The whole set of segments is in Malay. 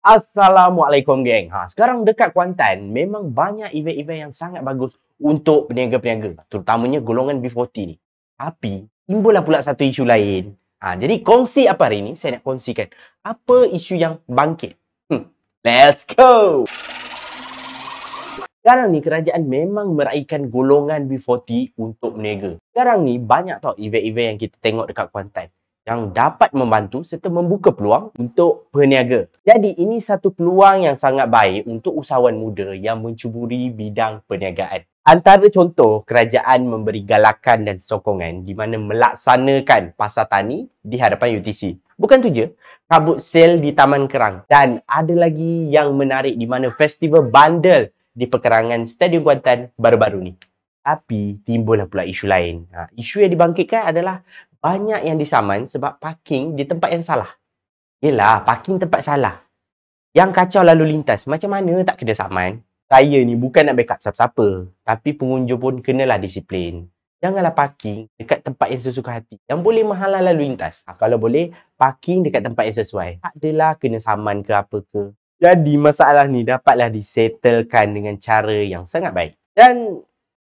Assalamualaikum geng. Ha, sekarang dekat Kuantan memang banyak event-event yang sangat bagus untuk peniaga-peniaga, terutamanya golongan B40 ni. Tapi timbullah pula satu isu lain. Ha, jadi kongsi apa hari ni? Saya nak kongsikan apa isu yang bangkit. Hmm, let's go. Sekarang ni kerajaan memang meraihkan golongan B40 untuk peniaga. Sekarang ni banyak tau event-event yang kita tengok dekat Kuantan yang dapat membantu serta membuka peluang untuk peniaga. Jadi ini satu peluang yang sangat baik untuk usahawan muda yang mencuburi bidang perniagaan. Antara contoh, kerajaan memberi galakan dan sokongan di mana melaksanakan pasar tani di hadapan UTC. Bukan tu je, kabut sel di Taman Kerang dan ada lagi yang menarik di mana festival bandel di pekerangan Stadium Kuantan baru-baru ni. Tapi timbullah pula isu lain. Ha, isu yang dibangkitkan adalah banyak yang disaman sebab parking di tempat yang salah. Yelah, parking tempat salah. Yang kacau lalu lintas, macam mana tak kena saman? Saya ni bukan nak backup siapa-siapa. Tapi pengunjung pun kenalah disiplin. Janganlah parking dekat tempat yang sesuka hati. Yang boleh menghalang lalu lintas. Ha, kalau boleh, parking dekat tempat yang sesuai. Tak adalah kena saman ke apa ke. Jadi masalah ni dapatlah disettlekan dengan cara yang sangat baik. Dan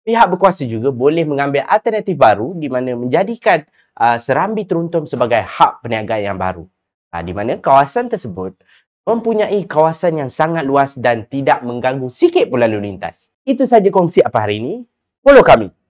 pihak berkuasa juga boleh mengambil alternatif baru di mana menjadikan Ah, Serambi Teruntum sebagai hak perniagaan yang baru. Ha, di mana kawasan tersebut mempunyai kawasan yang sangat luas dan tidak mengganggu sikit pun lalu lintas. Itu saja kongsi apa hari ini. Follow kami.